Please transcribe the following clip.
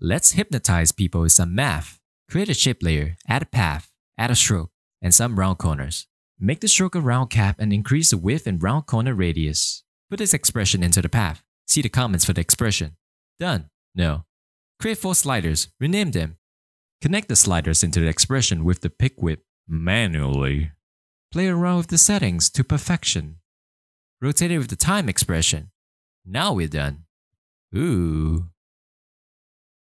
Let's hypnotize people with some math. Create a shape layer, add a path, add a stroke, and some round corners. Make the stroke a round cap and increase the width and round corner radius. Put this expression into the path. See the comments for the expression. Done. No. Create four sliders. Rename them. Connect the sliders into the expression with the pick whip manually. Play around with the settings to perfection. Rotate it with the time expression. Now we're done. Ooh.